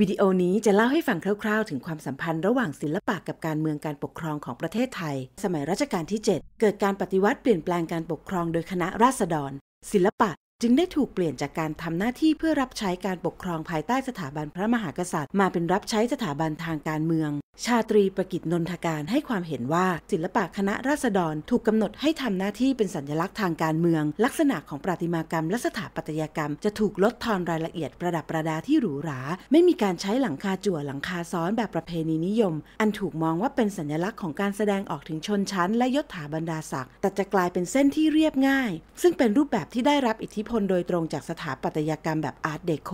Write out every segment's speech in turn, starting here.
วิดีโอนี้จะเล่าให้ฟังคร่าวๆ ถึงความสัมพันธ์ระหว่างศิลปะกับการเมืองการปกครองของประเทศไทย สมัยรัชกาลที่ 7 เกิดการปฏิวัติเปลี่ยนแปลงการปกครองโดยคณะราษฎร ศิลปะจึงได้ถูกเปลี่ยนจากการทำหน้าที่เพื่อรับใช้การปกครองภายใต้สถาบันพระมหากษัตริย์ มาเป็นรับใช้สถาบันทางการเมืองชาตรีประกิจนนทการให้ความเห็นว่าศิลปะคณะราษฎรถูกกำหนดให้ทำหน้าที่เป็นสัญลักษณ์ทางการเมือง ลักษณะของประติมากรรมและสถาปัตยกรรมจะถูกลดทอนรายละเอียดประดับประดาที่หรูหราไม่มีการใช้หลังคาจั่วหลังคาซ้อนแบบประเพณีนิยม อันถูกมองว่าเป็นสัญลักษณ์ของการแสดงออกถึงชนชั้น และยศถาบรรดาศักดิ์แต่จะกลายเป็นเส้นที่เรียบง่ายซึ่งเป็นรูปแบบที่ได้รับอิทธิพลโดยตรงจากสถาปัตยกรรมแบบอาร์ตเดโค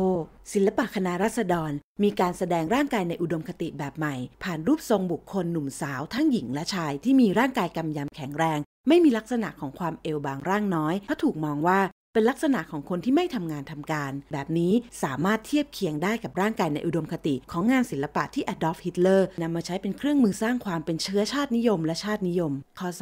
ศิลปะคณะรัษฎร มีการแสดงร่างกายในอุดมคติแบบใหม่ ผ่านรูปทรงบุคคลหนุ่มสาวทั้งหญิงและชายที่มีร่างกายกำยำแข็งแรง ไม่มีลักษณะของความเอวบางร่างน้อยเพราะถูกมองว่าเป็นลักษณะของคนที่ไม่ทำงานทำการ แบบนี้สามารถเทียบเคียงได้กับร่างกายในอุดมคติของงานศิลปะที่อดอล์ฟฮิตเลอร์นำมาใช้เป็นเครื่องมือสร้างความเป็นเชื้อชาตินิยมและชาตินิยมคศ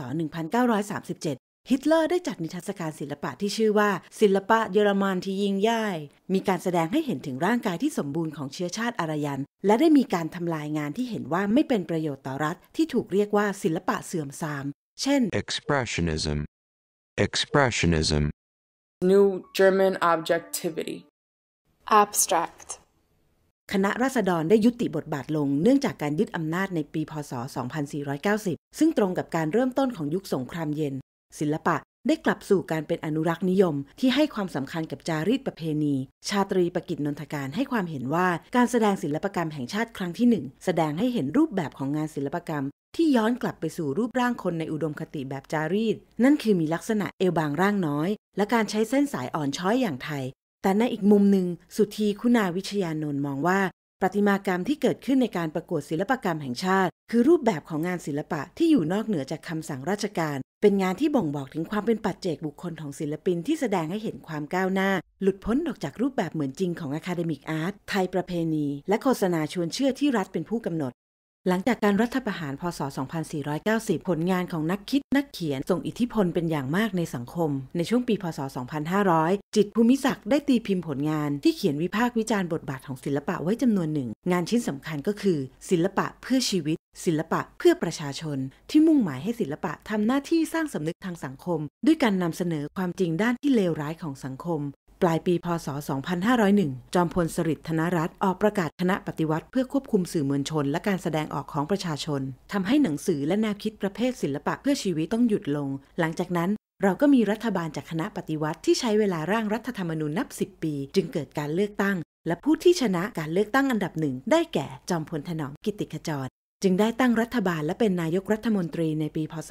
1937ฮิตเลอร์ได้จัดนิทรรศการศิลปะที่ชื่อว่า ศิลปะเยอรมันที่ยิ่งใหญ่มีการแสดงให้เห็นถึงร่างกายที่สมบูรณ์ของเชื้อชาติอารยัน และได้มีการทำลายงานที่เห็นว่าไม่เป็นประโยชน์ต่อรัฐที่ถูกเรียกว่า ศิลปะเสื่อมทราม เช่น expressionism expressionism new German objectivity abstract คณะราษฎรได้ยุติบทบาทลงเนื่องจากการยึดอำนาจในปีพศ 2490 ซึ่งตรงกับการเริ่มต้นของยุคสงครามเย็นศิลปะ ได้กลับสู่การเป็นอนุรักษ์นิยมที่ให้ความสำคัญกับจารีตประเพณี ชาตรีประกิจนนทการให้ความเห็นว่าการแสดงศิลปกรรมแห่งชาติครั้งที่ 1 แสดงให้เห็นรูปแบบของงานศิลปกรรม ที่ย้อนกลับไปสู่รูปร่างคนในอุดมคติแบบจารีตนั่นคือมีลักษณะเอวบางร่างน้อย และการใช้เส้นสายอ่อนช้อยอย่างไทย แต่ในอีกมุมหนึ่ง สุธีคุณาวิชยานนท์มองว่าประติมากรรมที่เกิดขึ้นในการประกวดศิลปกรรมแห่งชาติ คือรูปแบบของงานศิลปะที่อยู่นอกเหนือจากคำสั่งราชการเป็นงานที่บ่งบอกถึงความเป็นปัจเจกบุคคลของศิลปินที่แสดงให้เห็นความก้าวหน้า หลุดพ้นออกจากรูปแบบเหมือนจริงของอะคาเดมิกอาร์ตไทยประเพณี และโฆษณาชวนเชื่อที่รัฐเป็นผู้กำหนดหลังจากการรัฐประหารพศ 2490 ผลงานของนักคิดนักเขียนส่งอิทธิพลเป็นอย่างมากในสังคม ในช่วงปีพศ 2500 จิตภูมิศักดิ์ได้ตีพิมพ์ผลงานที่เขียนวิพากษ์วิจารณ์บทบาทของศิลปะไว้จำนวนหนึ่ง งานชิ้นสำคัญก็คือ ศิลปะเพื่อชีวิต ศิลปะเพื่อประชาชน ที่มุ่งหมายให้ศิลปะทำหน้าที่สร้างสำนึกทางสังคม ด้วยการนำเสนอความจริงด้านที่เลวร้ายของสังคมปลายปีพศ 2501 จอมพลสฤษดิ์ธนรัตน์ออกประกาศคณะปฏิวัติเพื่อควบคุมสื่อมวลชน และการแสดงออกของประชาชน ทำให้หนังสือและแนวคิดประเภทศิลปะเพื่อชีวิตต้องหยุดลง หลังจากนั้นเราก็มีรัฐบาลจากคณะปฏิวัติ ที่ใช้เวลาร่างรัฐธรรมนูญนับ 10 ปีจึงเกิดการเลือกตั้ง และผู้ที่ชนะการเลือกตั้งอันดับหนึ่งได้แก่จอมพลถนอมกิติขจรจึงได้ตั้งรัฐบาลและเป็นนายกรัฐมนตรีในปี พศ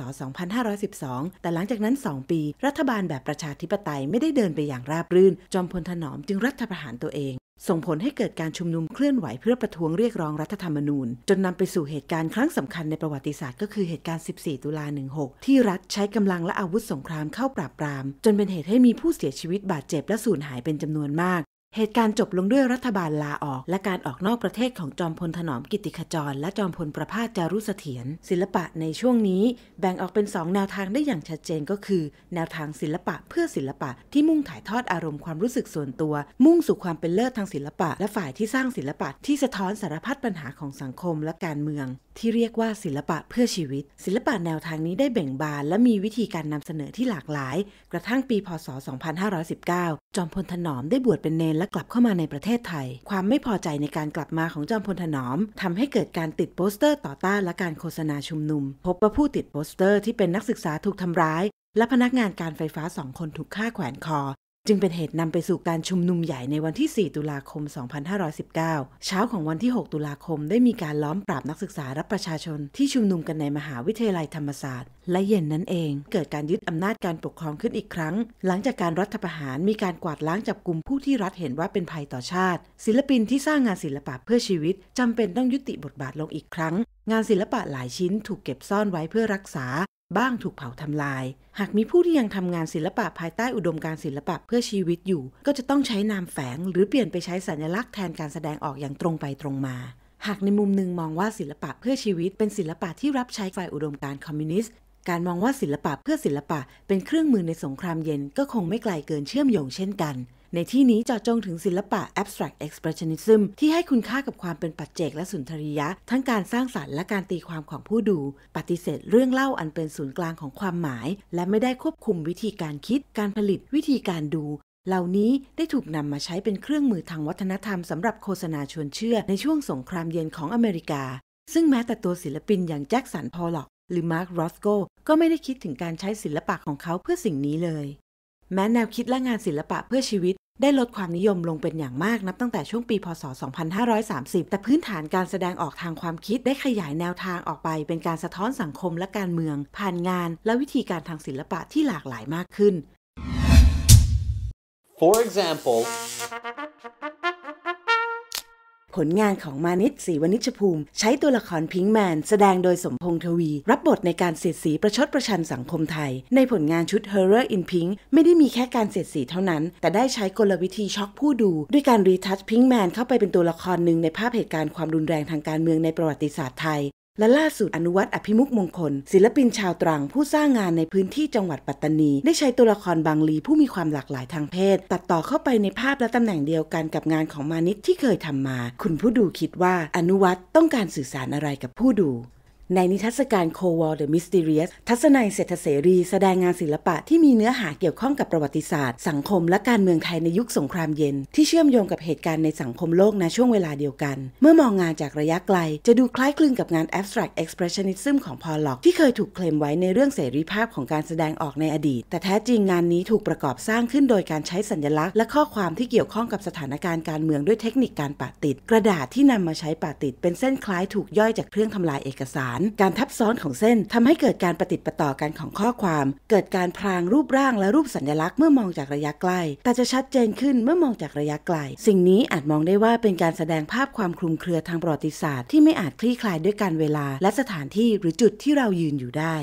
2512 แต่หลังจากนั้น 2 ปี รัฐบาลแบบประชาธิปไตยไม่ได้เดินไปอย่างราบรื่น จอมพลถนอมจึงรัฐประหารตัวเอง ส่งผลให้เกิดการชุมนุมเคลื่อนไหวเพื่อประท้วงเรียกร้องรัฐธรรมนูญ จนนำไปสู่เหตุการณ์ครั้งสำคัญในประวัติศาสตร์ ก็คือเหตุการณ์ 14 ตุลา16 ที่รัฐใช้กำลังและอาวุธสงครามเข้าปราบปรามจนเป็นเหตุให้มีผู้เสียชีวิตบาดเจ็บและสูญหายเป็นจำนวนมากเหตุการณ์จบลงด้วยรัฐบาลลาออก และการออกนอกประเทศของจอมพลถนอมกิติขจร และจอมพลประภาสจารุเสถียรศิลปะในช่วงนี้แบ่งออกเป็น 2 แนวทางได้อย่างชัดเจนก็คือ แนวทางศิลปะเพื่อศิลปะ ที่มุ่งถ่ายทอดอารมณ์ความรู้สึกส่วนตัว มุ่งสู่ความเป็นเลิศทางศิลปะ และฝ่ายที่สร้างศิลปะที่สะท้อนสารพัดปัญหาของสังคมและการเมืองที่เรียกว่าศิลปะเพื่อชีวิต ศิลปะแนวทางนี้ได้แบ่งบานและมีวิธีการนำเสนอที่หลากหลาย กระทั่งปี พศ 2519 จอมพลถนอมได้บวชเป็นเนนและกลับเข้ามาในประเทศไทย ความไม่พอใจในการกลับมาของจอมพลถนอมทำให้เกิดการติดโปสเตอร์ต่อต้านและการโฆษณาชุมนุม พบว่าผู้ติดโปสเตอร์ที่เป็นนักศึกษาถูกทำร้าย และพนักงานการไฟฟ้าสองคนถูกฆ่าแขวนคอจึงเป็นเหตุนำไปสู่การชุมนุมใหญ่ในวันที่ 4 ตุลาคม 2519 เช้าของวันที่ 6 ตุลาคมได้มีการล้อมปราบนักศึกษารับประชาชน ที่ชุมนุมกันในมหาวิทยาลัยธรรมศาสตร์ และเย็นนั้นเอง เกิดการยึดอำนาจการปกครองขึ้นอีกครั้ง หลังจากการรัฐประหารมีการกวาดล้างจับกลุ่มผู้ที่รัฐเห็นว่าเป็นภัยต่อชาติ ศิลปินที่สร้างงานศิลปะเพื่อชีวิตจำเป็นต้องยุติบทบาทลงอีกครั้ง งานศิลปะหลายชิ้นถูกเก็บซ่อนไว้เพื่อรักษาบ้างถูกเผาทำลาย หากมีผู้ที่ยังทำงานศิลปะภายใต้อุดมการศิลปะเพื่อชีวิตอยู่ ก็จะต้องใช้นามแฝงหรือเปลี่ยนไปใช้สัญลักษณ์แทนการแสดงออกอย่างตรงไปตรงมา หากในมุมหนึ่งมองว่าศิลปะเพื่อชีวิตเป็นศิลปะที่รับใช้ฝ่ายอุดมการคอมมิวนิสต์ การมองว่าศิลปะเพื่อศิลปะเป็นเครื่องมือในสงครามเย็นก็คงไม่ไกลเกินเชื่อมโยงเช่นกันในที่นี้เจาะจงถึงศิลปะ abstract expressionism ที่ให้คุณค่ากับความเป็นปัจเจกและสุนทรียะ ทั้งการสร้างสารรค์และการตีความของผู้ดู ปฏิเสธเรื่องเล่าอันเป็นศูนย์กลางของความหมาย และไม่ได้ควบคุมวิธีการคิด การผลิตวิธีการดู เหล่านี้ได้ถูกนำมาใช้เป็นเครื่องมือทางวัฒนธรรมสำหรับโฆษณาชวนเชื่อในช่วงสงครามเย็นของอเมริกา ซึ่งแม้แต่ตัวศิลปินอย่างแจ็คสัน พอลล็อกหรือมาร์ครอสโกก็ไม่ได้คิดถึงการใช้ศิลปะของเขาเพื่อสิ่งนี้เลย แม้แนวคิดและงานศิลปะเพื่อชีวิตได้ลดความนิยมลงเป็นอย่างมากนับตั้งแต่ช่วงปีพศ 2530 แต่พื้นฐานการแสดงออกทางความคิด ได้ขยายแนวทางออกไป เป็นการสะท้อนสังคมและการเมือง ผ่านงาน และวิธีการทางศิลปะที่หลากหลายมากขึ้น For example ผลงานของมานิตศรีวณิชภูมิ ใช้ตัวละครพิง์แมนแสดงโดยสมพงษ์ทวี รับบทในการเสียดสีประชดประชันสังคมไทย ในผลงานชุด Horror in Pink ไม่ได้มีแค่การเสียดสีเท่านั้น แต่ได้ใช้กลวิธีช็อกผู้ดู ด้วยการรีทัชพิง์แมนเข้าไปเป็นตัวละครหนึ่งในภาพเหตุการณ์ความรุนแรงทางการเมืองในประวัติศาสตร์ไทยและล่าสุดอนุวัตอภิมุกมงคล ศิลปินชาวตรังผู้สร้างงานในพื้นที่จังหวัดปัตตานี ได้ใช้ตัวละครบางลีผู้มีความหลากหลายทางเพศ ตัดต่อเข้าไปในภาพและตำแหน่งเดียวกันกับงานของมานิตที่เคยทำมา คุณผู้ดูคิดว่าอนุวัตต้องการสื่อสารอะไรกับผู้ดูในนิทรรศการ c o w a r the Mysterious ทัศนัยเศรษฐเสรี แสดงงานศิลปะที่มีเนื้อหาเกี่ยวข้องกับประวัติศาสตร์ สังคมและการเมืองไทยในยุคสงครามเย็น ที่เชื่อมโยงกับเหตุการณ์ในสังคมโลกในช่วงเวลาเดียวกัน เมื่อมองงานจากระยะไกล จะดูคล้ายคลึงกับงาน Abstract Expressionism ของพอลล็อกที่เคยถูกเคลมไว้ในเรื่องเสรีภาพของการแสดงออกในอดีต แต่แท้จริงงานนี้ถูกประกอบสร้างขึ้นโดยการใช้สัญลักษณ์และข้อความที่เกี่ยวข้องกับสถานการณ์การเมืองด้วยเทคนิคการปะติดกระดาษที่นำมาใช้ปะติดเป็นเส้นคล้ายถูกย่อยจากเครื่องทำลายเอกสารการทับซ้อนของเส้นทำให้เกิดการปฏะติดต่อกันของข้อความ เกิดการพรางรูปร่างและรูปสัญลักษณ์เมื่อมองจากระยะใกล้แต่จะชัดเจนขึ้นเมื่อมองจากระยะไกล สิ่งนี้อาจมองได้ว่าเป็นการแสดงภาพความคลุมเครือทางประวัติศาสตร์ที่ไม่อาจคลี่คลายด้วยการเวลาและสถานที่หรือจุดที่เรายืนอยู่ได้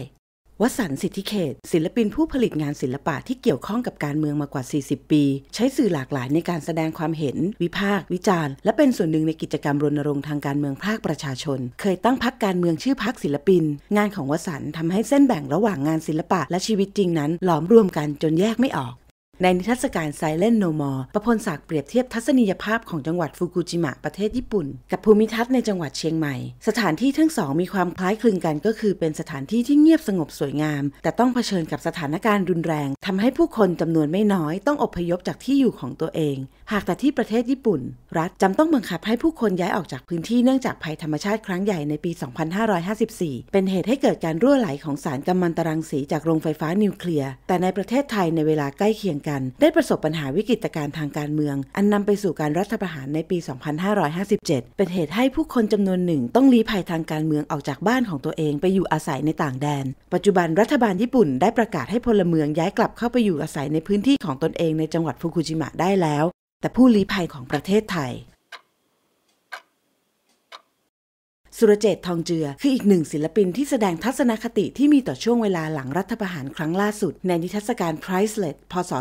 วสันสิทธิเขตศิลปินผู้ผลิตงานศิลปะที่เกี่ยวข้องกับการเมืองมากว่า 40 ปี ใช้สื่อหลากหลายในการแสดงความเห็นวิพากษ์วิจารณ์และเป็นส่วนหนึ่งในกิจกรรมรณรงค์ทางการเมืองภาคประชาชน เคยตั้งพักการเมืองชื่อพักศิลปิน งานของวสันทำให้เส้นแบ่งระหว่างงานศิลปะและชีวิตจริงนั้นหลอมรวมกันจนแยกไม่ออกในนิทรรศการไซเลนโนมอร์ประพลศักดิ์เปรียบเทียบทัศนียภาพ ของจังหวัดฟุกุจิมะประเทศญี่ปุ่น กับภูมิทัศน์ในจังหวัดเชียงใหม่ สถานที่ทั้งสองมีความคล้ายคลึงกันก็คือเป็นสถานที่ที่เงียบสงบสวยงาม แต่ต้องเผชิญกับสถานการณ์รุนแรง ทำให้ผู้คนจำนวนไม่น้อย ต้องอพยพจากที่อยู่ของตัวเอง หากแต่ที่ประเทศญี่ปุ่น รัฐจำต้องบังคับให้ผู้คนย้ายออกจากพื้นที่เนื่องจากภัยธรรมชาติครั้งใหญ่ในปี 2554 เป็นเหตุให้เกิดการรั่วไหลของสารกัมมันตรังสีจากโรงไฟฟ้านิวเคลียร์ แต่ในประเทศไทยในเวลาใกล้เคียงกันได้ประสบปัญหาวิกฤตการณ์ทางการเมือง อันนำไปสู่การรัฐประหารในปี 2557 เป็นเหตุให้ผู้คนจำนวนหนึ่งต้องลี้ภัยทางการเมืองออกจากบ้านของตัวเองไปอยู่อาศัยในต่างแดน ปัจจุบันรัฐบาลญี่ปุ่นได้ประกาศให้พลเมืองย้ายกลับเข้าไปอยู่อาศัยในพื้นที่ของตนเองในจังหวัดฟุกุชิมะได้แล้ว แต่ผู้ลี้ภัยของประเทศไทยสุรเจตทองเจือคืออีกหนึ่งศิลปินที่แสดงทัศนคติที่มีต่อช่วงเวลาหลังรัฐประหารครั้งล่าสุด ในนิทรรศการ Priceless พศ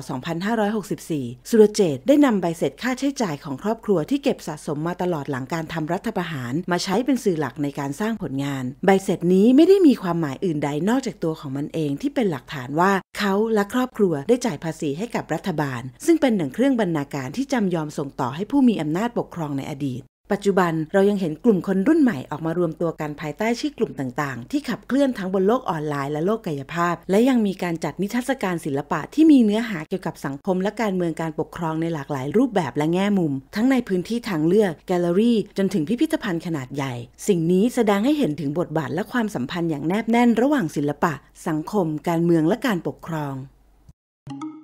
2564สุรเจตได้นำใบเสร็จค่าใช้จ่ายของครอบครัวที่เก็บสะสมมาตลอดหลังการทำรัฐประหาร มาใช้เป็นสื่อหลักในการสร้างผลงาน ใบเสร็จนี้ไม่ได้มีความหมายอื่นใดนอกจากตัวของมันเองที่เป็นหลักฐานว่าเขาและครอบครัวได้จ่ายภาษีให้กับรัฐบาล ซึ่งเป็นหนึ่งเครื่องบรรณาการที่จำยอมส่งต่อให้ผู้มีอำนาจปกครองในอดีตปัจจุบันเรายังเห็นกลุ่มคนรุ่นใหม่ออกมารวมตัวกันภายใต้ชื่อกลุ่มต่าง ๆ ที่ขับเคลื่อนทั้งบนโลกออนไลน์และโลกกายภาพ และยังมีการจัดนิทรรศการศิลปะที่มีเนื้อหาเกี่ยวกับสังคมและการเมืองการปกครองในหลากหลายรูปแบบและแง่มุม ทั้งในพื้นที่ทางเลือกแกลเลอรี่จนถึงพิพิธภัณฑ์ขนาดใหญ่ สิ่งนี้แสดงให้เห็นถึงบทบาท และความสัมพันธ์อย่างแนบแน่นระหว่างศิลปะ สังคม การเมืองและการปกครอง thank you